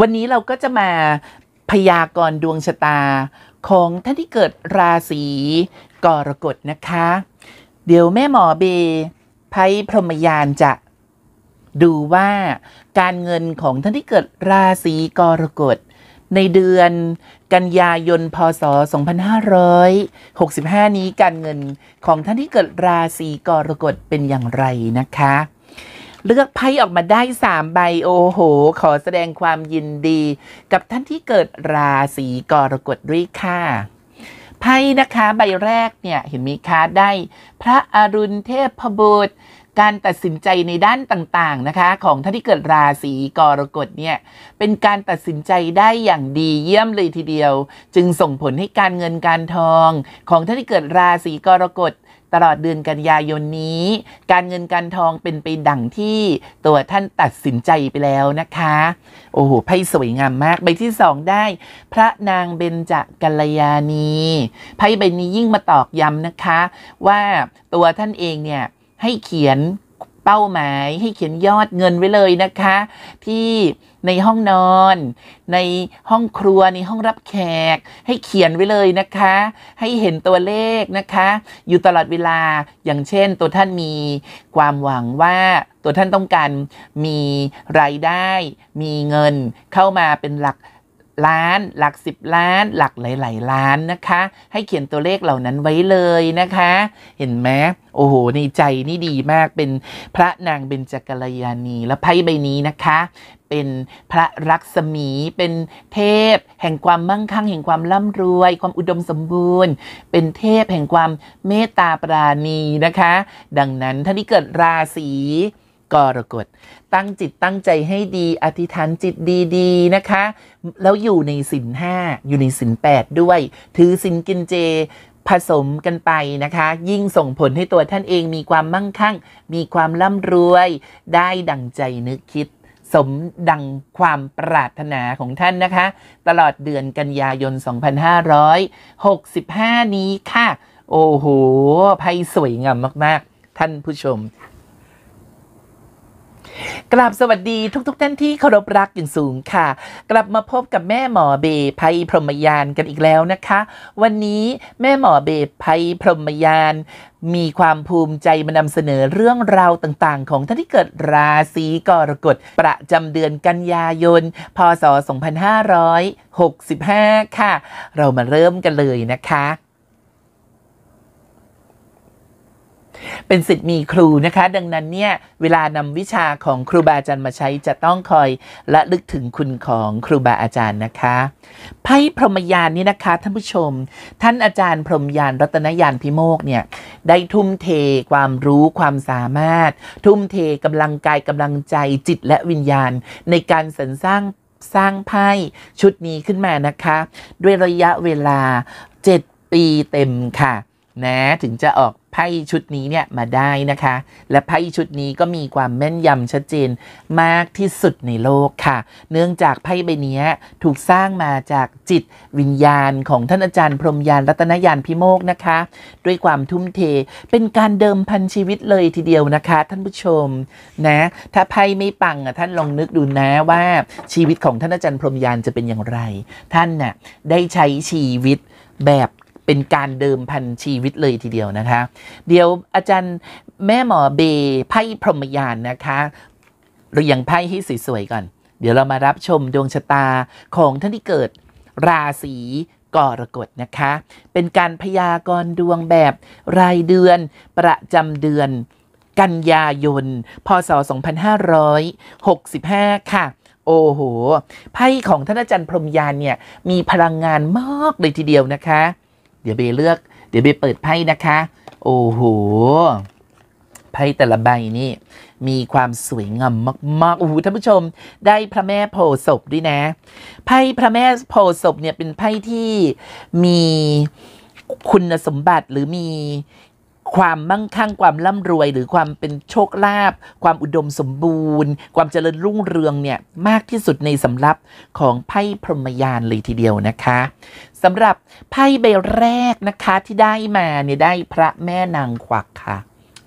วันนี้เราก็จะมาพยากรณ์ดวงชะตาของท่านที่เกิดราศีกรกฎนะคะ เดี๋ยวแม่หมอเบไพ่พรหมยานจะ ดูว่าการเงินของท่านที่เกิดราศีกรกฎในเดือนกันยายนพศ 2565 นี้การเงินของท่านที่เกิดราศีกรกฎเป็นอย่างไรนะคะเลือกไพ่ออกมาได้สามใบโอ้โหขอแสดงความยินดี กับท่านที่เกิดราศีกรกฎด้วยค่ะไพ่นะคะใบแรกเนี่ยเห็นมีคะได้ พระอรุณเทพบุตรการตัดสินใจในด้านต่างๆนะคะของท่านที่เกิดราศีกรกฎเนี่ยเป็นการตัดสินใจได้อย่างดีเยี่ยมเลยทีเดียว จึงส่งผลให้การเงินการทองของท่านที่เกิดราศีกรกฎตลอดเดือนกันยายนนี้ การเงินการทองเป็นไปดั่งที่ตัวท่านตัดสินใจไปแล้วนะคะ โอ้โหไพ่สวยงามมาก ใบที่สองได้ พระนางเบญจกัลยาณีไพ่ใบนี้ยิ่งมาตอกย้ำนะคะ ว่าตัวท่านเองเนี่ยให้เขียนเป้าหมาย ให้เขียนยอดเงินไว้เลยนะคะ ที่ในห้องนอน ในห้องครัวในห้องรับแขกให้เขียนไว้เลยนะคะ ให้เห็นตัวเลขนะคะ อยู่ตลอดเวลาอย่างเช่นตัวท่านมีความหวังว่าตัวท่านต้องการมีรายได้ มีเงินเข้ามาเป็นหลักล้าน หลัก10ล้านหลักหลายๆล้านนะคะ ให้เขียนตัวเลขเหล่านั้นไว้เลยนะคะ เห็นไหมโอ้โหในใจนี่ดีมากเป็นพระนางเบญจกัลยาณีและไพ่ใบนี้นะคะ เป็นพระรักษมีเป็นเทพแห่งความมั่งคั่ง แห่งความร่ำรวย ความอุดมสมบูรณ์ เป็นเทพแห่งความเมตตาปราณีนะคะ ดังนั้นท่านที่เกิดราศีกรกฎตั้งจิตตั้งใจให้ดีอธิษฐานจิตดี ๆนะคะ แล้วอยู่ในสินห้าอยู่ในสินแปดด้วย ถือสินกินเจผสมกันไปนะคะ ยิ่งส่งผลให้ตัวท่านเองมีความมั่งคั่ง มีความร่ำรวยได้ดังใจนึกคิด สมดังความปรารถนาของท่านนะคะ ตลอดเดือนกันยายน 2565 นี้ค่ะ โอ้โหไพ่สวยงามมาก ๆ ท่านผู้ชมกลับสวัสดีทุกๆท่านที่เคารพรักอย่างสูงค่ะ กลับมาพบกับแม่หมอเบภัยพรหมยานกันอีกแล้วนะคะ วันนี้แม่หมอเบภัยพรหมยานมีความภูมิใจมานำเสนอเรื่องราวต่างๆ ของท่านที่เกิดราศีกรกฎประจำเดือนกันยายนพศ 2565 ค่ะ เรามาเริ่มกันเลยนะคะเป็นสิทธิ์มีครูนะคะ ดังนั้น เนี่ยเวลานำวิชาของครูบาอาจารย์มาใช้จะต้องคอยและลึกถึงคุณของครูบาอาจารย์นะคะไพ่พรหมยานนี่นะคะท่านผู้ชม ท่านอาจารย์พรหมยานรัตนยานพิโมกเนี่ยได้ทุ่มเทความรู้ความสามารถ ทุ่มเทกำลังกายกำลังใจจิตและวิญญาณ ในการสรรสร้างสร้างไพ่ชุดนี้ขึ้นมานะคะ ด้วยระยะเวลา 7 ปีเต็มค่ะนะถึงจะออกไพ่ชุดนี้เนี่ยมาได้นะคะ และไพ่ชุดนี้ก็มีความแม่นยำชัดเจนมากที่สุดในโลกค่ะ เนื่องจากไพ่ใบนี้ถูกสร้างมาจากจิตวิญญาณ ของท่านอาจารย์พรมยานรัตนยานพิโมกนะคะ ด้วยความทุ่มเทเป็นการเดิมพันชีวิตเลยทีเดียวนะคะ ท่านผู้ชมนะถ้าไพ่ไม่ปังอ่ะ ท่านลองนึกดูนะว่า ชีวิตของท่านอาจารย์พรมยานจะเป็นอย่างไร ท่านน่ะได้ใช้ชีวิตแบบเป็นการเดิมพันชีวิตเลยทีเดียวนะคะ เดี๋ยวอาจารย์แม่หมอเบย์ไพ่พรหมยานนะคะเรียงไพ่ให้สวยๆก่อน เดี๋ยวเรามารับชมดวงชะตาของท่านที่เกิดราศีกรกฎนะคะ เป็นการพยากรณ์ดวงแบบรายเดือนประจำเดือนกันยายนพศ 2565 ค่ะ โอ้โห ไพ่ของท่านอาจารย์พรมยานเนี่ยมีพลังงานมากเลยทีเดียวนะคะเดี๋ยวเบเลือก เดี๋ยวเบเปิดไพ่นะคะ โอ้โห ไพ่แต่ละใบนี่มีความสวยงามมากๆโอ้โหท่านผู้ชมได้พระแม่โพศพด้วยนะ ไพ่พระแม่โพศพเนี่ยเป็นไพ่ที่มีคุณสมบัติหรือมีความมั่งคั่งความร่ำรวยหรือความเป็นโชคลาภความอุดมสมบูรณ์ ความเจริญรุ่งเรืองเนี่ยมากที่สุดในสำรับของไพ่พรหมยานเลยทีเดียวนะคะสำหรับไพ่ใบแรกนะคะที่ได้มาเนี่ย ได้พระแม่นางควักค่ะ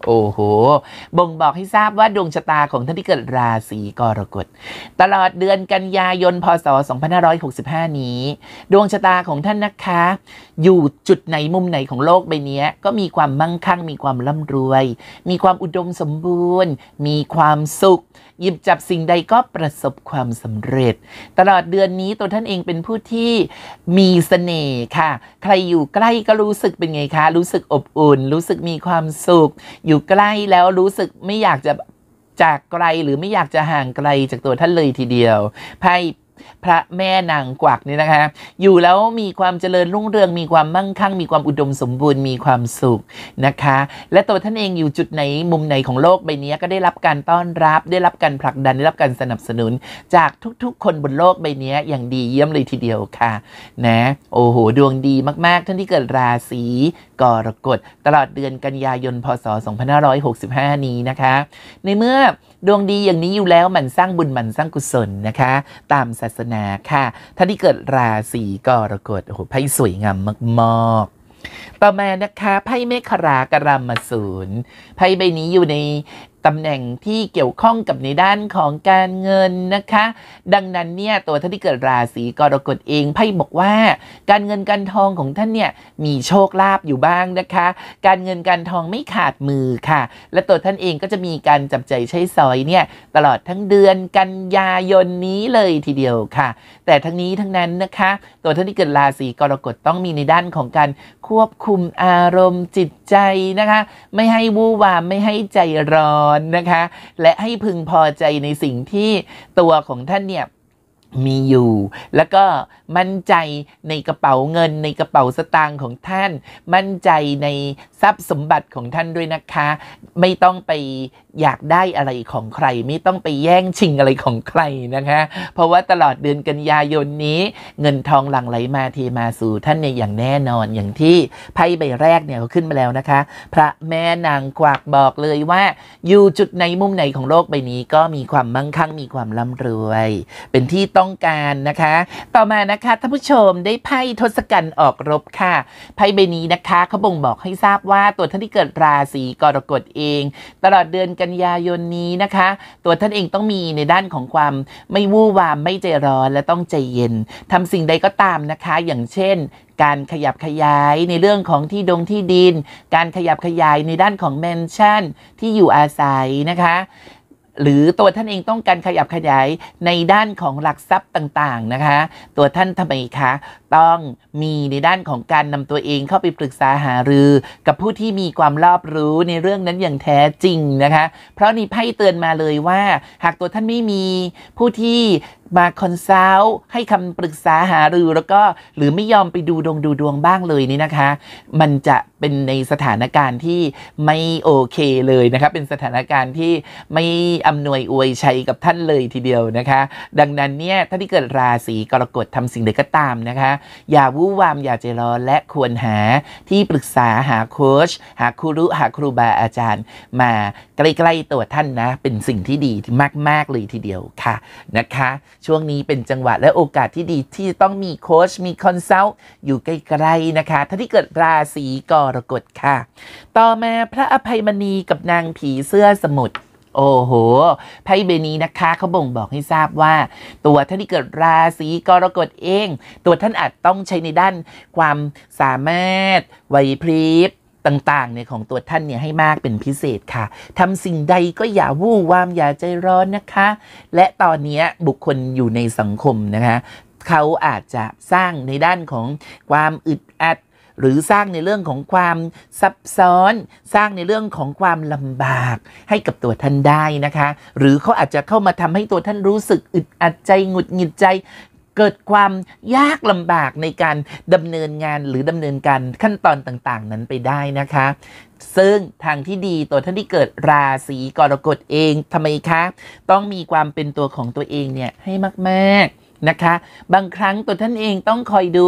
โอ้โห บ่งบอกให้ทราบว่า ดวงชะตาของ ท่านที่เกิดราศีกรกฎตลอดเดือนกันยายน พศ 2565 นี้ดวงชะตาของท่านนะคะ อยู่จุดไหนมุมไหนของโลกใบนี้ก็มีความมั่งคั่งมีความร่ำรวย มีความอุดมสมบูรณ์ มีความสุข หยิบจับสิ่งใดก็ประสบความสำเร็จ ตลอดเดือนนี้ตัวท่านเองเป็นผู้ที่มีสเสน่ห์ค่ะ ใครอยู่ใกล้ก็รู้สึกเป็นไงคะ รู้สึกอบอุ่น รู้สึกมีความสุขอยู่อยู่ใกล้แล้วรู้สึกไม่อยากจะจากไกลหรือไม่อยากจะห่างไกลจากตัวท่านเลยทีเดียวไพ่พระแม่นางกวักนี่นะคะ อยู่แล้วมีความเจริญรุ่งเรืองมีความมั่งคั่ง มีความอุดมสมบูรณ์มีความสุขนะคะ และตัวท่านเองอยู่จุด ไหน มุมไหนของโลกใบนี้ก็ได้รับการต้อนรับ ได้รับการผลักดันได้รับการสนับสนุน จากทุกๆ คนบนโลกใบนี้อย่างดีเยี่ยมเลยทีเดียวค่ะนะโอ้โห ดวงดีมากๆ ท่านที่เกิดราศีกรกฎตลอดเดือนกันยายนพศ 2565 นี้นะคะ ในเมื่อดวงดีอย่างนี้อยู่แล้วมันสร้างบุญมันสร้างกุศลนะคะ ตามศาสนาค่ะท่านที่เกิดราศีกรกฎโอ้โหไพ่สวยงามมากๆต่อมานะคะไพ่เมฆรากรรมมาศูนย์ไพ่ใบนี้อยู่ในตำแหน่งที่เกี่ยวข้องกับในด้านของการเงินนะคะ ดังนั้น เนี่ย ตัวท่านที่เกิดราศีกรกฎเองไพ่บอกว่า การเงินการทองของท่านเนี่ย มีโชคลาภอยู่บ้างนะคะ การเงินการทองไม่ขาดมือค่ะ และตัวท่านเองก็จะมีการจับใจใช้สอยเนี่ยตลอดทั้งเดือนกันยายนนี้เลยทีเดียวค่ะ แต่ทั้งนี้ทั้งนั้นนะคะ ตัวท่านที่เกิดราศีกรกฎต้องมีในด้านของการควบคุมอารมณ์จิตใจนะคะ ไม่ให้วู่วามไม่ให้ใจร้อนนะคะและให้พึงพอใจในสิ่งที่ตัวของท่านเนี่ยมีอยู่แล้วก็มั่นใจในกระเป๋าเงินในกระเป๋าสตางค์ของท่าน มั่นใจในทรัพย์สมบัติของท่านด้วยนะคะ ไม่ต้องไปอยากได้อะไรของใคร ไม่ต้องไปแย่งชิงอะไรของใครนะคะ เพราะว่าตลอดเดือนกันยายนนี้ เงินทองหลั่งไหลมาเทมาสู่ท่านเนี่ยอย่างแน่นอนอย่างที่ไพ่ใบแรกเนี่ยเขาขึ้นมาแล้วนะคะ พระแม่นางกวักบอกเลยว่าอยู่จุดไหนมุมไหนของโลกใบนี้ก็มีความมั่งคั่งมีความร่ำรวยเป็นที่ต้องต้องการนะคะ ต่อมานะคะท่านผู้ชมได้ไพ่ทศกัณฐ์ออกรบค่ะ ไพ่ใบ นี้ นะคะเขาบ่งบอกให้ทราบว่าตัวท่านที่เกิดราศี กรกฎ เอง ตลอดเดือนกันยายน นี้นะคะ ตัวท่านเองต้องมีในด้านของความไม่วู่วามไม่ ใจ ร้อนและต้องใจเย็น ทำสิ่งใดก็ตามนะคะ อย่างเช่น การขยับขยายในเรื่องของที่ดงที่ดิน การขยับขยายในด้านของแมนชั่นที่อยู่อาศัยนะคะหรือตัวท่านเองต้องการขยับขยายในด้านของหลักทรัพย์ต่าง ๆนะคะตัวท่านทำไมคะต้องมีในด้านของการนำตัวเองเข้าไปปรึกษาหารือ กับผู้ที่มีความรอบรู้ในเรื่องนั้นอย่างแท้จริงนะคะ เพราะนี่ไพ่เตือนมาเลยว่าหากตัวท่านไม่มีผู้ที่มาคอนซัลท์ให้คำปรึกษาหารือแล้วก็หรือไม่ยอมไปดูดวงดูดวงบ้างเลยนี่นะคะ มันจะเป็นในสถานการณ์ที่ไม่โอเคเลยนะคะเป็นสถานการณ์ที่ไม่อำนวยอวยชัยกับท่านเลยทีเดียวนะคะ ดังนั้นเนี่ยถ้าที่เกิดราศีกรกฎทำสิ่งใดก็ตามนะคะ อย่าวู่วาม อย่า ใจร้อนและควรหาที่ปรึกษาหาโค้ชหาครูหาครูบาอาจารย์ มาใกล้ๆตัวท่านนะ เป็นสิ่งที่ดีมากๆเลยทีเดียวค่ะนะคะช่วงนี้เป็นจังหวะและโอกาสที่ดีที่ต้องมีโค้ชมีคอนซัลท์อยู่ใกล้ๆนะคะท่านที่เกิดราศีกรกฎค่ะ ต่อมาพระอภัยมณีกับนางผีเสื้อสมุทรโอ้โหไพ่เบนี้นะคะเขาบ่งบอกให้ทราบว่า ตัวท่านที่เกิดราศีกรกฎเอง ตัวท่านอาจต้องใช้ในด้านความสามารถไหวพริบต่างๆเนี่ยของตัวท่านเนี่ยให้มากเป็นพิเศษค่ะทำสิ่งใดก็อย่าวู่วามอย่าใจร้อนนะคะ และตอนนี้บุคคลอยู่ในสังคมนะคะเขาอาจจะสร้างในด้านของความอึดอัด หรือสร้างในเรื่องของความซับซ้อน สร้างในเรื่องของความลำบากให้กับตัวท่านได้นะคะ หรือเขาอาจจะเข้ามาทำให้ตัวท่านรู้สึกอึดอัดใจหงุดหงิดใจเกิดความยากลำบากในการดำเนินงานหรือดำเนินการขั้นตอนต่างๆ นั้นไปได้นะคะ ซึ่งทางที่ดีตัวท่านที่เกิดราศีกรกฎเองทำไมคะ ต้องมีความเป็นตัวของตัวเองเนี่ยให้มากๆนะคะ บางครั้งตัวท่านเองต้องคอยดู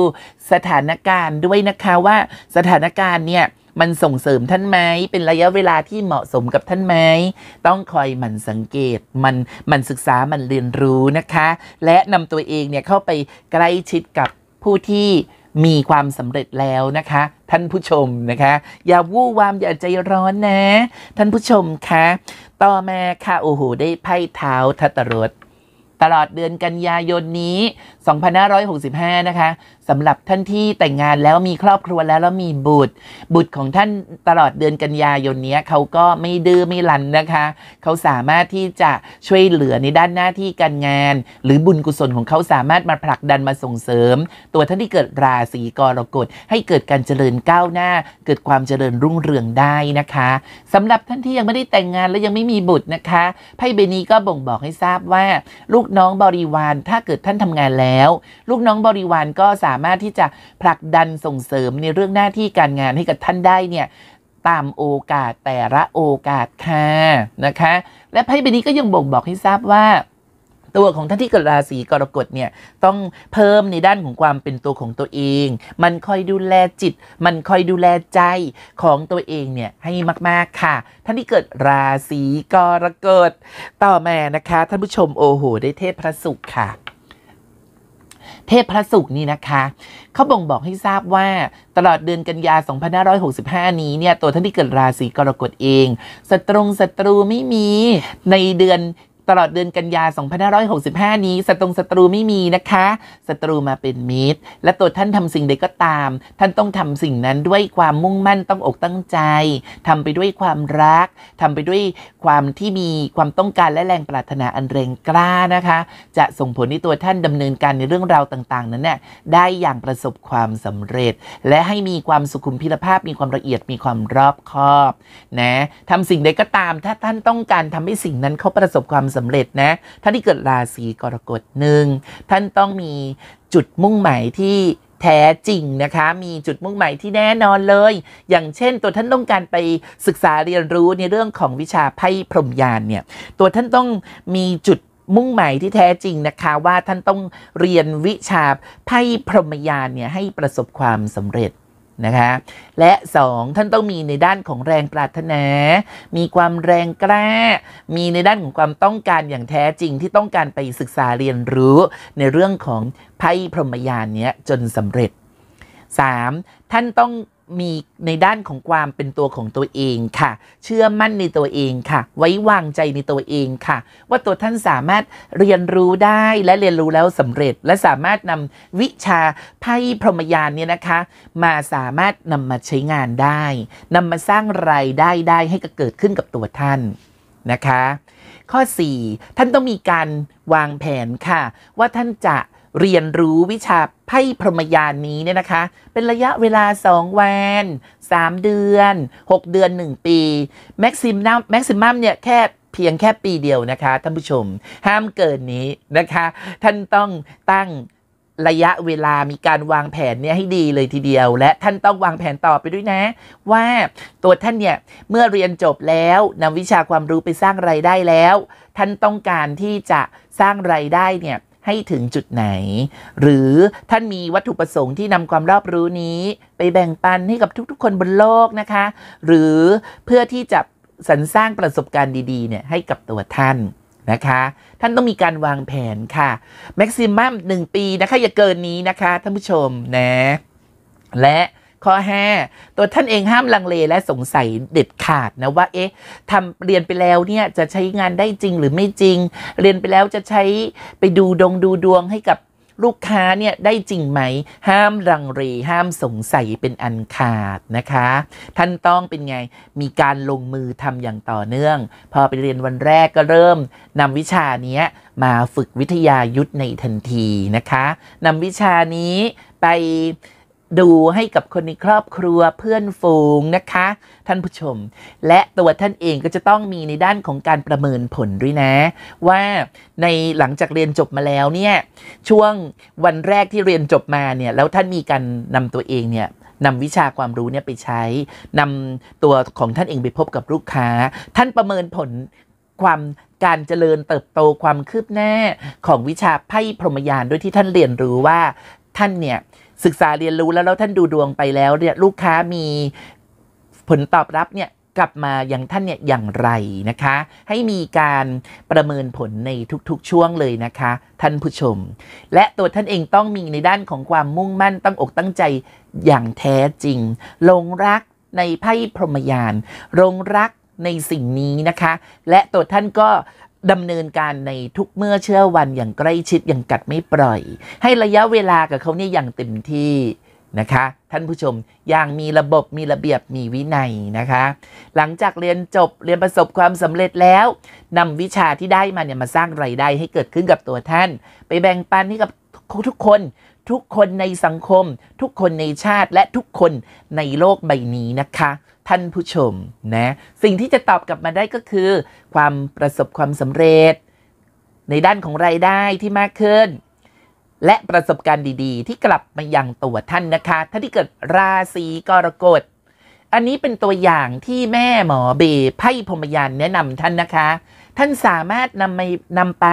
สถานการณ์ด้วยนะคะว่าสถานการณ์เนี่ยมันส่งเสริมท่านไหม เป็นระยะเวลาที่เหมาะสมกับท่านไหม ต้องคอยหมั่นสังเกต มัน มันศึกษา มันเรียนรู้นะคะ และนำตัวเองเนี่ยเข้าไปใกล้ชิดกับผู้ที่มีความสำเร็จแล้วนะคะ ท่านผู้ชมนะคะ อย่าวู่วามอย่าใจร้อนนะ ท่านผู้ชมคะต่อมาค่ะโอ้โหได้ไพ่เท้าทัตรถตลอดเดือนกันยายนนี้ 2565 นะคะสำหรับท่านที่แต่งงานแล้วมีครอบครัวแล้วแล้วมีบุตร บุตรของท่านตลอดเดือนกันยายนนี้เขาก็ไม่ดื้อไม่รันนะคะเขาสามารถที่จะช่วยเหลือในด้านหน้าที่การงาน หรือบุญกุศลของเขาสามารถมาผลักดันมาส่งเสริม ตัวท่านที่เกิดราศีกรกฎให้เกิดการเจริญก้าวหน้า เกิดความเจริญรุ่งเรืองได้นะคะสำหรับท่านที่ยังไม่ได้แต่งงานและยังไม่มีบุตรนะคะไพ่เบนี้ก็บ่งบอกให้ทราบว่าลูกน้องบริวารถ้าเกิดท่านทำงานแล้ว ลูกน้องบริวารก็สาามารถที่จะผลักดันส่งเสริมในเรื่องหน้าที่การงานให้กับท่านได้เนี่ยตามโอกาสแต่ละโอกาสค่ะนะคะ และไพ่ใบนี้ก็ยังบ่งบอกให้ทราบว่า ตัวของท่านที่เกิดราศีกรกฎเนี่ยต้องเพิ่มในด้านของความเป็นตัวของตัวเอง มันคอยดูแลจิต มันคอยดูแลใจของตัวเองเนี่ยให้มาก ๆค่ะ ท่านที่เกิดราศีกรกฎต่อมานะคะท่านผู้ชมโอโห ได้เทพพระสุข์ค่ะเทพพระสุกนี่นะคะ เขาบ่งบอกให้ทราบว่าตลอดเดือนกันยา 2565 นี้เนี่ย ตัวท่านที่เกิดราศีกรกฎเองศัตรูศัตรูไม่มีในเดือนตลอดเดือนกันยา2565 นี้ศัตรูศัตรูไม่มีนะคะ ศัตรูมาเป็นมิตร และตัวท่านทำสิ่งใดก็ตาม ท่านต้องทำสิ่งนั้นด้วยความมุ่งมั่น ต้องอกตั้งใจ ทำไปด้วยความรัก ทำไปด้วยความที่มีความต้องการและแรงปรารถนาอันแรงกล้านะคะ จะส่งผลให้ตัวท่านดำเนินการในเรื่องราวต่างๆ นั้นเนี่ยได้อย่างประสบความสำเร็จ และให้มีความสุขุมพิรภาพ มีความละเอียด มีความรอบคอบ นะทำสิ่งใดก็ตาม ถ้าท่านต้องการทำให้สิ่งนั้นเขาประสบความสำเร็จนะท่านที่เกิดราศีกรกฎหนึ่งท่านต้องมีจุดมุ่งหมายที่แท้จริงนะคะมีจุดมุ่งหมายที่แน่นอนเลย อย่างเช่นตัวท่านต้องการไปศึกษาเรียนรู้ในเรื่องของวิชาไพ่พรหมยานเนี่ยตัวท่านต้องมีจุดมุ่งหมายที่แท้จริงนะคะว่าท่านต้องเรียนวิชาไพ่พรหมยานเนี่ยให้ประสบความสำเร็จนะคะ และ 2 ท่านต้องมีในด้านของแรงปรารถนา มีความแรงกล้ามีในด้านของความต้องการอย่างแท้จริงที่ต้องการไปศึกษาเรียนรู้ในเรื่องของไพ่พรหมยานเนี้ย จนสำเร็จ 3. ท่านต้องมีในด้านของความเป็นตัวของตัวเองค่ะ เชื่อมั่นในตัวเองค่ะ ไว้วางใจในตัวเองค่ะ ว่าตัวท่านสามารถเรียนรู้ได้และเรียนรู้แล้วสำเร็จ และสามารถนำวิชาไพ่พรหมยานเนี่ยนะคะ มาสามารถนำมาใช้งานได้ นำมาสร้างรายได้ได้ให้เกิดขึ้นกับตัวท่านนะคะ ข้อ 4 ท่านต้องมีการวางแผนค่ะ ว่าท่านจะเรียนรู้วิชาไพ่พรหมยาน นี้เนี่ยนะคะ เป็นระยะเวลา2วัน3 เดือน 6 เดือน 1 ปีแม็กซิมนัมแม็กซิมัมเนี่ยแค่เพียงแค่ปีเดียวนะคะท่านผู้ชมห้ามเกินนี้นะคะ ท่านต้องตั้งระยะเวลามีการวางแผนเนี่ยให้ดีเลยทีเดียว และท่านต้องวางแผนต่อไปด้วยนะ ว่าตัวท่านเนี่ยเมื่อเรียนจบแล้วนำวิชาความรู้ไปสร้างไรายได้แล้ว ท่านต้องการที่จะสร้างไรายได้เนี่ยให้ถึงจุดไหน หรือท่านมีวัตถุประสงค์ที่นำความรอบรู้นี้ ไปแบ่งปันให้กับทุกๆคนบนโลกนะคะ หรือเพื่อที่จะสรรสร้างประสบการณ์ดีๆเนี่ยให้กับตัวท่านนะคะ ท่านต้องมีการวางแผนค่ะ แม็กซิมัมหนึ่งปีนะคะ อย่าเกินนี้นะคะ ท่านผู้ชมนะ และข้อ5ตัวท่านเองห้ามลังเลและสงสัยเด็ดขาดนะว่าเอ๊ะทำเรียนไปแล้วเนี่ยจะใช้งานได้จริงหรือไม่จริง เรียนไปแล้วจะใช้ไปดูดงดูดวงให้กับลูกค้าเนี่ยได้จริงไหมห้ามรังเรห้ามสงสัยเป็นอันขาดนะคะ ท่านต้องเป็นไงมีการลงมือทำอย่างต่อเนื่อง พอไปเรียนวันแรกก็เริ่มนำวิชานี้มาฝึกวิทยายุทธในทันทีนะคะนำวิชานี้ไปดูให้กับคนในครอบครัวเพื่อนฝูงนะคะ ท่านผู้ชม และตัวท่านเองก็จะต้องมีในด้านของการประเมินผลด้วยนะ ว่าในหลังจากเรียนจบมาแล้วเนี่ยช่วงวันแรกที่เรียนจบมาเนี่ยแล้วท่านมีการนำตัวเองเนี่ยนำวิชาความรู้เนี่ยไปใช้นำตัวของท่านเองไปพบกับลูกค้า ท่านประเมินผลความการเจริญเติบโตความคืบหน้าของวิชาไพ่พรหมยานด้วยที่ท่านเรียนรู้ว่าท่านเนี่ยศึกษาเรียนรู้แล้วแล้วท่านดูดวงไปแล้วเนี่ยลูกค้ามีผลตอบรับเนี่ยกลับมาอย่างท่านเนี่ยอย่างไรนะคะ ให้มีการประเมินผลในทุกๆ ช่วงเลยนะคะ ท่านผู้ชม และตัวท่านเองต้องมีในด้านของความมุ่งมั่นตั้งอกตั้งใจอย่างแท้จริงลงรักในไพ่พรหมยานลงรักในสิ่งนี้นะคะ และตัวท่านก็ดำเนินการในทุกเมื่อเชื่อวันอย่างใกล้ชิดอย่างกัดไม่ปล่อย ให้ระยะเวลากับเขาเนี่ยอย่างเต็มที่นะคะ ท่านผู้ชมอย่างมีระบบมีระเบียบมีวินัยนะคะ หลังจากเรียนจบเรียนประสบความสำเร็จแล้วนำวิชาที่ได้มาเนี่ยมาสร้างไรายได้ให้เกิดขึ้นกับตัวท่าน ไปแบ่งปันให้กับทุกคน ทุกคนในสังคม ทุกคนในชาติและทุกคนในโลกใบนี้นะคะท่านผู้ชม นะ สิ่งที่จะตอบกลับมาได้ก็คือ ความประสบความสำเร็จในด้านของรายได้ที่มากขึ้น และประสบการณ์ดีๆ ที่กลับมายังตัวท่านนะคะท่านที่เกิดราศีกรกฎอันนี้เป็นตัวอย่างที่แม่หมอเบไพ่พรมยานแนะนำท่านนะคะ ท่านสามารถนำไปนำไป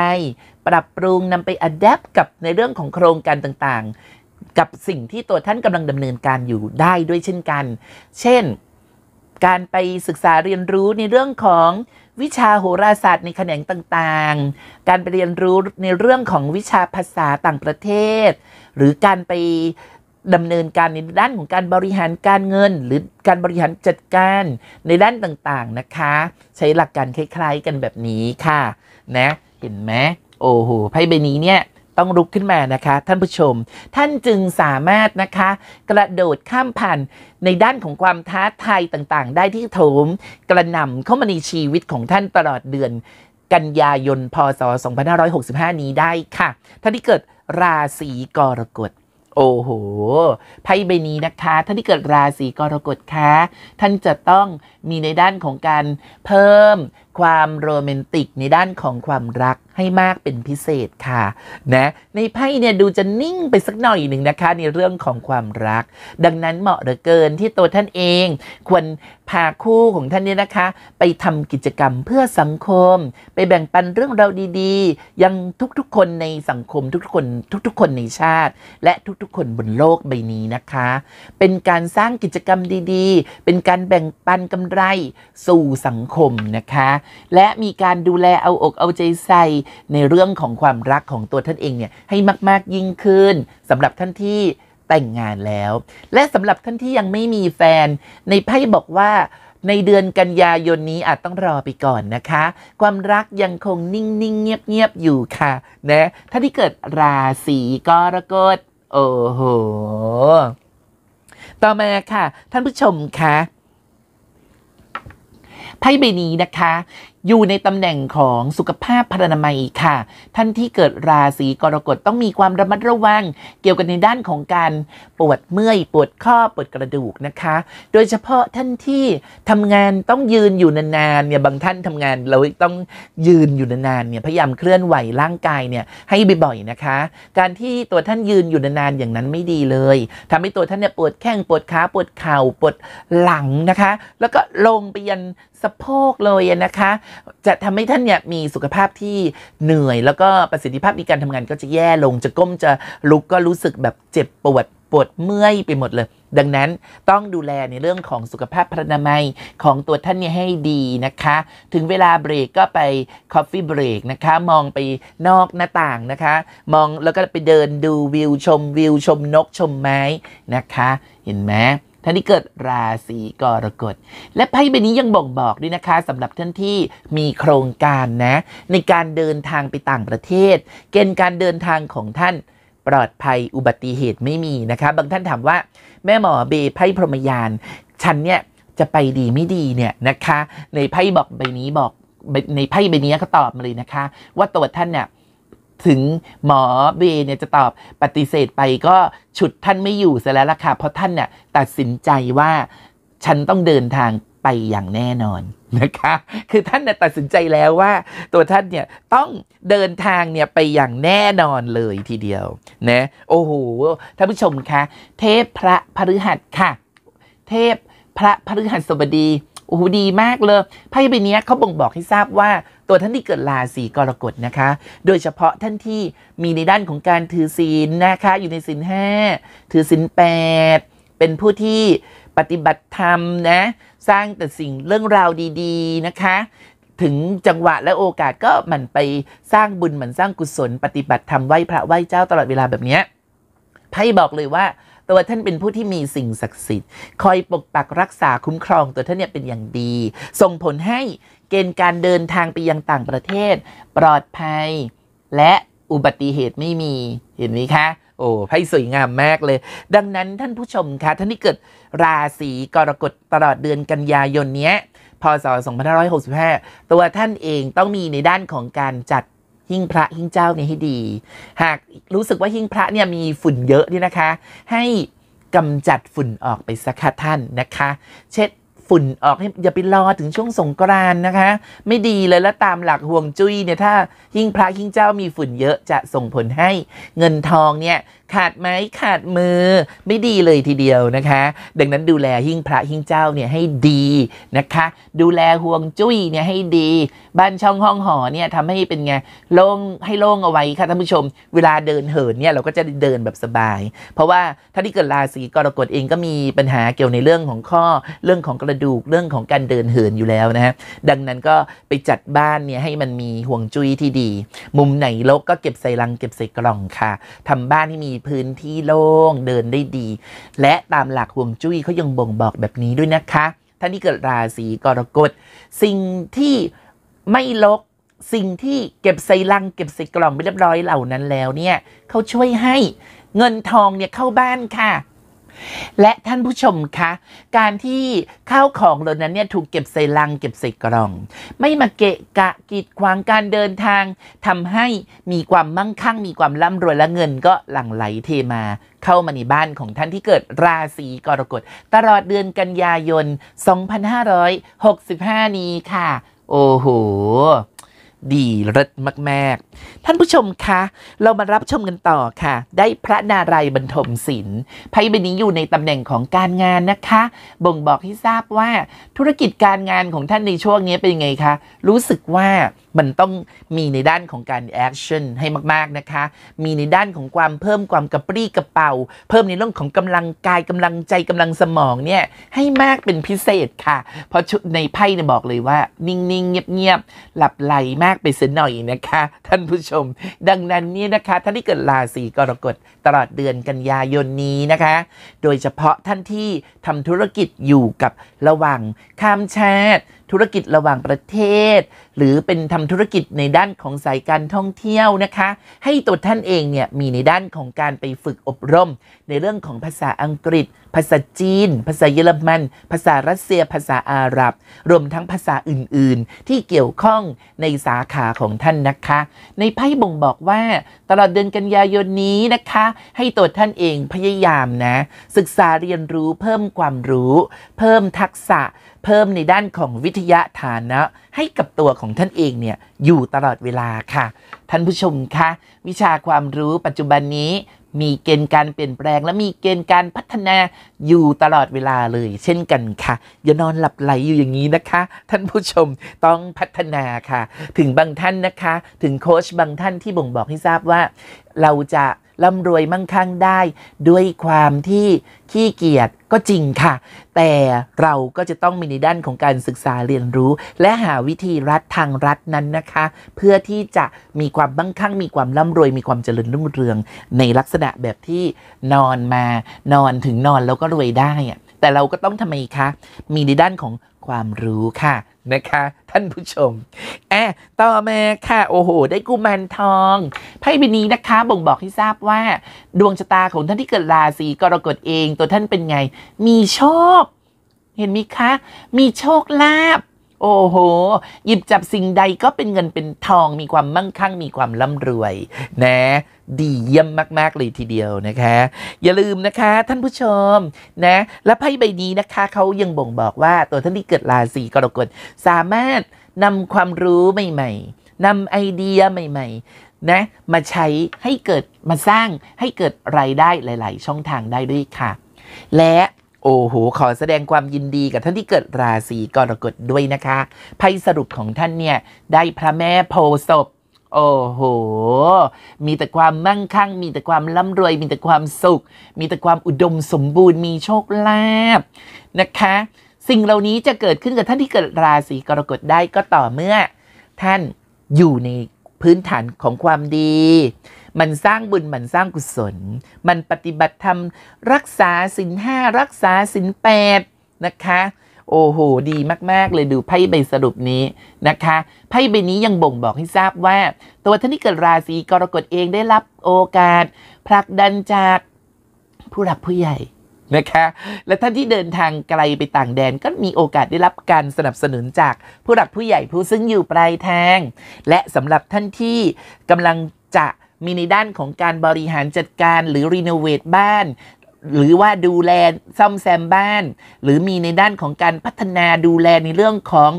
ปรับปรุงนำไปอัดแอปกับในเรื่องของโครงการต่างๆ กับสิ่งที่ตัวท่านกำลังดำเนินการอยู่ได้ด้วยเช่นกันเช่นการไปศึกษาเรียนรู้ในเรื่องของวิชาโหราศาสตร์ในแขนงต่างๆ การไปเรียนรู้ในเรื่องของวิชาภาษาต่างประเทศ หรือการไปดำเนินการในด้านของการบริหารการเงินหรือการบริหารจัดการในด้านต่างๆนะคะ ใช้หลักการคล้ายๆกันแบบนี้ค่ะ นะเห็นไหมโอ้โหไพ่ใบนี้เนี่ยต้องลุกขึ้นมานะคะท่านผู้ชมท่านจึงสามารถนะคะกระโดดข้ามผ่านในด้านของความท้าทายต่างๆได้ที่โถม กระนำเข้ามาในชีวิตของท่านตลอดเดือน กันยายนพศ 2565 นี้ได้ค่ะ ท่านที่เกิดราศีกรกฎโอ้โหไพ่ใบนี้นะคะท่านที่เกิดราศีกรกฎคะท่านจะต้องมีในด้านของการเพิ่มความโรแมนติกในด้านของความรักให้มากเป็นพิเศษค่ะนะในไพ่เนี่ยดูจะนิ่งไปสักหน่อยหนึ่งนะคะในเรื่องของความรัก ดังนั้นเหมาะเหลือเกินที่ตัวท่านเอง ควรพาคู่ของท่านเนี่ยนะคะ ไปทำกิจกรรมเพื่อสังคม ไปแบ่งปันเรื่องเราดีๆ ยังทุกๆคนในสังคมทุกๆคนทุกๆ คนในชาติ และทุกๆ คนบนโลกใบนี้นะคะ เป็นการสร้างกิจกรรมดี ๆ เป็นการแบ่งปันกำไรสู่สังคมนะคะ และมีการดูแลเอาอกเอาใจใส่ในเรื่องของความรักของตัวท่านเองเนี่ยให้มากๆยิ่งขึ้นสำหรับท่านที่แต่งงานแล้ว และสำหรับท่านที่ยังไม่มีแฟนในไพ่บอกว่าในเดือนกันยายนนี้อาจต้องรอไปก่อนนะคะ ความรักยังคงนิ่งๆเงียบๆอยู่ค่ะ นะถ้าที่เกิดราศีกรกฎโอ้โหต่อมาค่ะ ท่านผู้ชมคะไพ่ใบนี้นะคะอยู่ในตำแหน่งของสุขภาพพรรณมัยค่ะ ท่านที่เกิดราศีกรกฎต้องมีความระมัดระวังเกี่ยวกันในด้านของการปวดเมื่อยปวดข้อปวดกระดูกนะคะ โดยเฉพาะท่านที่ทำงานต้องยืนอยู่นานๆเนี่ยบางท่านทำงานเราต้องยืนอยู่นานๆเนี่ยพยายามเคลื่อนไหวร่างกายเนี่ยให้บ่อยๆนะคะ การที่ตัวท่านยืนอยู่นานๆอย่างนั้นไม่ดีเลยทำให้ตัวท่านเนี่ยปวดแข้งปวดขาปวดเข่าปวดหลังนะคะ แล้วก็ลงไปยันสะโพกเลยนะคะจะทำให้ท่านเนี่ยมีสุขภาพที่เหนื่อยแล้วก็ประสิทธิภาพในการทำงานก็จะแย่ลง จะก้มจะลุกก็รู้สึกแบบเจ็บปวดปวดเมื่อยไปหมดเลย ดังนั้นต้องดูแลในเรื่องของสุขภาพพรนามัยของตัวท่านเนี่ยให้ดีนะคะ ถึงเวลาเบรกก็ไปคอฟฟี่เบรกนะคะ มองไปนอกหน้าต่างนะคะ มองแล้วก็ไปเดินดูวิวชมวิวชมนกชมไม้นะคะ เห็นไหมท่านที่เกิดราศีกรกฎ และไพ่ใบนี้ยังบอกบอกด้วยนะคะสำหรับท่านที่มีโครงการนะในการเดินทางไปต่างประเทศเกณฑ์การเดินทางของท่านปลอดภัยอุบัติเหตุไม่มีนะคะ บางท่านถามว่าแม่หมอเบไพ่พรหมยานฉันเนี่ยจะไปดีไม่ดีเนี่ยนะคะ ในไพ่บอกใบนี้บอกในไพ่ใบนี้เขาตอบมาเลยนะคะว่าตัวท่านเนี่ยถึงหมอเบเนี่ยจะตอบปฏิเสธไปก็ฉุดท่านไม่อยู่เสียแล้วล่ะค่ะเพราะท่านเนี่ยตัดสินใจว่าฉันต้องเดินทางไปอย่างแน่นอนนะคะ คือท่านเนี่ยตัดสินใจแล้วว่า ตัวท่านเนี่ยต้องเดินทางเนี่ยไปอย่างแน่นอนเลยทีเดียวนะโอ้โหท่านผู้ชมคะเทพพระพฤหัสค่ะ เทพพระพฤหัสบดีโอ้โหดีมากเลยไพ่ใบนี้เขาบ่งบอกให้ทราบว่าตัวท่านที่เกิดราศีกรกฎนะคะ โดยเฉพาะท่านที่มีในด้านของการถือศีลนะคะ อยู่ในศีลห้าถือศีลแปด เป็นผู้ที่ปฏิบัติธรรมนะ สร้างแต่สิ่งเรื่องราวดีๆนะคะ ถึงจังหวะและโอกาสก็หมันไปสร้างบุญเหมือนสร้างกุศล ปฏิบัติธรรมไหว้พระไหว้เจ้าตลอดเวลาแบบนี้ไพ่บอกเลยว่ารวท่านเป็นผู้ที่มีสิ่งศักดิ์สิทธิ์ คอยปกปักรักษาคุ้มครองตัวท่านเนี่ยเป็นอย่างดี ส่งผลให้เกณฑ์การเดินทางไปยังต่างประเทศ ปลอดภัย และอุบัติเหตุไม่มีเห็นไหมคะ โอ้ไพ่สวยงามมากเลย ดังนั้นท่านผู้ชมคะ ท่านที่เกิดราศีกรกฎตลอดเดือนกันยายนเนี้ย พศ2565 ตัวท่านเองต้องมีในด้านของการจัดิ้งพระหิ้งเจ้าเนี่ยให้ดี หากรู้สึกว่าหิ้งพระเนี่ยมีฝุ่นเยอะนี่นะคะให้กำจัดฝุ่นออกไปสักท่านนะคะ เช็ดฝุ่นออกให้อย่าไปรอถึงช่วงสงกรานนะคะ ไม่ดีเลยแล้วตามหลักห่วงจุ้ยเนี่ยถ้าหิ่งพระหิ่งเจ้ามีฝุ่นเยอะจะส่งผลให้เงินทองเนี่ยขาดไม้ขาดมือไม่ดีเลยทีเดียวนะคะ ดังนั้นดูแลหิ้งพระหิ้งเจ้าเนี่ยให้ดีนะคะ ดูแลห่วงจุ้ยเนี่ยให้ดี บ้านช่องห้องหอเนี่ยทำให้เป็นไงโล่งให้โล่งเอาไว้ค่ะท่านผู้ชม เวลาเดินเหินเนี่ยเราก็จะเดินแบบสบาย เพราะว่าถ้าที่เกิดราศีกรกฎเองก็มีปัญหาเกี่ยวในเรื่องของข้อเรื่องของกระดูกเรื่องของการเดินเหินอยู่แล้วนะฮะดังนั้นก็ไปจัดบ้านเนี่ยให้มันมีห่วงจุ้ยที่ดี มุมไหนรกก็เก็บใส่ลังเก็บใส่กล่องค่ะ ทำบ้านที่มีพื้นที่โล่งเดินได้ดี และตามหลักห่วงจุ้ยเขายังบ่งบอกแบบนี้ด้วยนะคะท่านที่เกิดราศีกรกฎสิ่งที่ไม่ลก สิ่งที่เก็บใส่ลัง เก็บใส่กล่องไปเรียบร้อยเหล่านั้นแล้วเนี่ยเขาช่วยให้เงินทองเนี่ยเข้าบ้านค่ะและท่านผู้ชมคะการที่ข้าวของเหล่านั้นเนี่ย ถูกเก็บใส่ลังเก็บใส่กล่อง ไม่มาเกะกะกีดขวางการเดินทาง ทำให้มีความมั่งคั่งมีความร่ำรวยและเงินก็หลั่งไหลเทมา เข้ามาในบ้านของท่านที่เกิดราศีกรกฎตลอดเดือนกันยายน 2565 นี้ค่ะ โอ้โหดีเลิศมาก ๆ ท่านผู้ชมคะ เรามารับชมกันต่อค่ะ ได้พระนารายณ์บรรทมศิลป์ไพ่ใบนี้ อยู่ในตำแหน่งของการงานนะคะ บ่งบอก ให้ ทราบว่าธุรกิจการงานของท่านในช่วง นี้ เป็นยังไงคะ รู้สึกว่ามันต้องมีในด้านของการแอคชั่นให้มากๆนะคะ มีในด้านของความเพิ่มความกระปรี้กระเป๋าเพิ่มในเรื่องของกำลังกายกำลังใจกำลังสมองเนี่ยให้มากเป็นพิเศษค่ะ เพราะในไพ่เนี่ยบอกเลยว่า นิ่งๆ เงียบๆหลับไหลมากไปเสียหน่อยนะคะ ท่านผู้ชม ดังนั้นเนี่ยนะคะท่านที่เกิดราศีกรกฎตลอดเดือนกันยายนนี้นะคะ โดยเฉพาะท่านที่ทำธุรกิจอยู่กับระหว่างข้ามชาติธุรกิจระหว่างประเทศ หรือเป็นทำธุรกิจในด้านของสายการท่องเที่ยวนะคะ ให้ตัวท่านเองเนี่ยมีในด้านของการไปฝึกอบรมในเรื่องของภาษาอังกฤษภาษาจีน ภาษาเยอรมัน ภาษารัสเซีย ภาษาอาหรับ รวมทั้งภาษาอื่น ๆ ที่เกี่ยวข้องในสาขาของท่านนะคะ ในไพ่บ่งบอกว่า ตลอดเดือนกันยายนนี้นะคะ ให้ตัวท่านเองพยายามนะ ศึกษาเรียนรู้เพิ่มความรู้ เพิ่มทักษะ เพิ่มในด้านของวิทยาฐานะ ให้กับตัวของท่านเองเนี่ยอยู่ตลอดเวลาค่ะ ท่านผู้ชมคะวิชาความรู้ปัจจุบันนี้มีเกณฑ์การเปลี่ยนแปลง และมีเกณฑ์การพัฒนาอยู่ตลอดเวลาเลย เช่นกันค่ะอย่านอนหลับไหลอยู่อย่างนี้นะคะ ท่านผู้ชมต้องพัฒนาค่ะ ถึงบางท่านนะคะ ถึงโค้ชบางท่านที่บ่งบอกให้ทราบว่าเราจะร่ำรวยมั่งคั่งได้ด้วยความที่ขี้เกียจก็จริงค่ะ แต่เราก็จะต้องมีในด้านของการศึกษาเรียนรู้และหาวิธีรัฐทางรัฐนั้นนะคะ เพื่อที่จะมีความมั่งคั่งมีความร่ำรวยมีความเจริญรุ่งเรือง ในลักษณะแบบที่นอนมา นอนถึงนอนแล้วก็รวยได้ แต่เราก็ต้องทำไมคะ มีในด้านของความรู้ค่ะนะคะท่านผู้ชม แอะต่อมาค่ะ โอ้โห ได้กุมารทองไพ่ใบนี้นะคะ บ่งบอกให้ทราบว่า ดวงชะตาของท่านที่เกิดราศีกรกฎเอง ตัวท่านเป็นไง มีโชค เห็นไหมคะ มีโชคลาภโอ้โห หยิบจับสิ่งใดก็เป็นเงินเป็นทองมีความมั่งคั่งมีความร่ำรวย นะดีเยี่ยมมากๆเลยทีเดียวนะคะ อย่าลืมนะคะท่านผู้ชมนะและไพ่ใบนี้นะคะเขายังบ่งบอกว่าตัวท่านที่เกิดราศีกรกฎสามารถนำความรู้ใหม่ๆนำไอเดียใหม่ๆนะมาใช้ให้เกิดมาสร้างให้เกิดรายได้หลายๆ ช่องทางได้ด้วยค่ะ และโอ้โห ขอแสดงความยินดีกับท่านที่เกิดราศีกรกฎด้วยนะคะไพ่สรุปของท่านเนี่ย ได้พระแม่โพศพโอ้โห มีแต่ความมั่งคั่ง มีแต่ความร่ำรวย มีแต่ความสุข มีแต่ความอุดมสมบูรณ์ มีโชคลาภนะคะ สิ่งเหล่านี้จะเกิดขึ้นกับท่านที่เกิดราศีกรกฎได้ก็ต่อเมื่อ ท่านอยู่ในพื้นฐานของความดี มันสร้างบุญ มันสร้างกุศล มันปฏิบัติธรรมรักษาศีลห้ารักษาศีลแปดนะคะโอ้โห ดีมาก ๆ เลยดูไพ่ใบสรุปนี้นะคะ ไพ่ใบนี้ยังบ่งบอกให้ทราบว่า ตัวท่านที่เกิดราศีกรกฎเองได้รับโอกาสผลักดันจากผู้หลักผู้ใหญ่นะคะและท่านที่เดินทางไกลไปต่างแดนก็มีโอกาสได้รับการสนับสนุนจากผู้หลักผู้ใหญ่ผู้ซึ่งอยู่ปลายทางและสำหรับท่านที่กำลังจะมีในด้านของการบริหารจัดการหรือรีโนเวทบ้านหรือว่าดูแลซ่อมแซมบ้าน หรือมีในด้านของการพัฒนาดูแลในเรื่องของ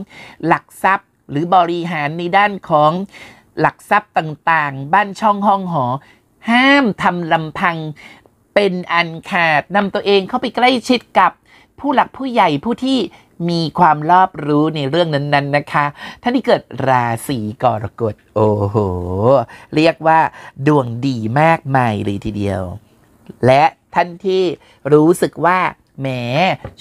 หลักทรัพย์ หรือบริหารในด้านของหลักทรัพย์ต่างๆ บ้านช่องห้องหอ ห้ามทำลำพัง เป็นอันขาดนำตัวเองเข้าไปใกล้ชิดกับผู้หลักผู้ใหญ่ผู้ที่มีความรอบรู้ในเรื่องนั้น ๆนะคะท่านที่เกิดราศีกรกฎโอ้โห เรียกว่าดวงดีมากมายเลยทีเดียว และท่านที่รู้สึกว่าแหม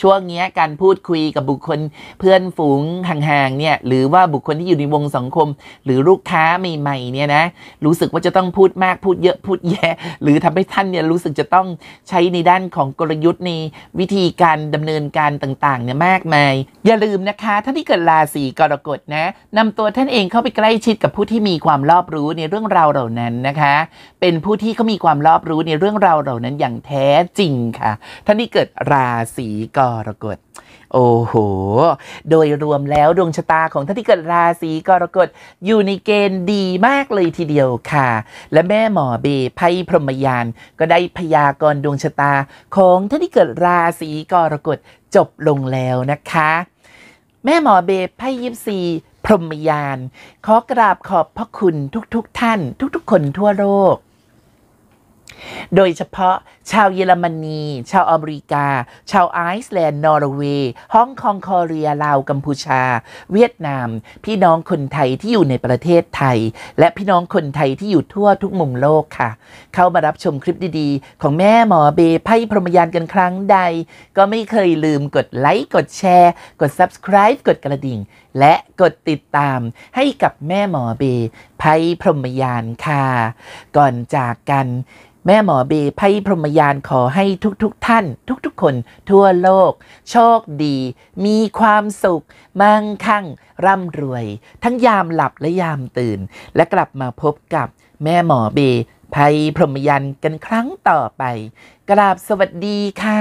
ช่วงเนี้ยการพูดคุยกับบุคคลเพื่อนฝูงห่างๆเนี่ย หรือว่าบุคคลที่อยู่ในวงสังคม หรือลูกค้าใหม่ ๆ เนี่ยนะ รู้สึกว่าจะต้องพูดมากพูดเยอะพูดแย่หรือทำให้ท่านเนี่ยรู้สึกจะต้องใช้ในด้านของกลยุทธ์ในวิธีการดำเนินการต่างๆเนี่ยมากมาย อย่าลืมนะคะท่านที่เกิดราศีกรกฎนะนำตัวท่านเองเข้าไปใกล้ชิดกับผู้ที่มีความรอบรู้ในเรื่องราวเหล่านั้นนะคะ เป็นผู้ที่เขามีความรอบรู้ในเรื่องราวเหล่านั้นอย่างแท้จริงค่ะ ท่านที่เกิดราราศีกรกฎ โอ้โห โดยรวมแล้วดวงชะตาของท่านที่เกิดราศีกรกฎอยู่ ในเกณฑ์ดีมากเลยทีเดียวค่ะ และแม่หมอเบไพ่พรหมยาน ก็ได้พยากรณ์ดวงชะตาของท่านที่เกิดราศีกรกฎจบลงแล้วนะคะ แม่หมอเบไพ่ยิปซีพรหมยาน ขอกราบขอบพระคุณทุกๆทท่าน ทุก ๆ คนทั่วโลกโดยเฉพาะ ชาวเยอรมนี ชาวอเมริกา ชาวไอซ์แลนด์ นอร์เวย์ ฮ่องกงคอเรียลาว กัมพูชา เวียดนาม พี่น้องคนไทยที่อยู่ในประเทศไทย และพี่น้องคนไทยที่อยู่ทั่วทุกมุมโลกค่ะ เข้ามารับชมคลิปดีๆ ของแม่หมอเบไพ่พรหมยานกันครั้งใด ก็ไม่เคยลืมกดไลค์ กดแชร์ กด subscribe กดกระดิ่ง และกดติดตาม ให้กับแม่หมอเบไพ่พรหมยานค่ะ ก่อนจากกันแม่หมอบีไพ่พรหมยานขอให้ทุกๆทท่าน ทุกๆ คนทั่วโลก โชคดี มีความสุข มั่งคั่งร่ำรวย ทั้งยามหลับ และยามตื่น และกลับมาพบกับแม่หมอบีไพ่พรหมยานกันครั้งต่อไป กราบสวัสดีค่ะ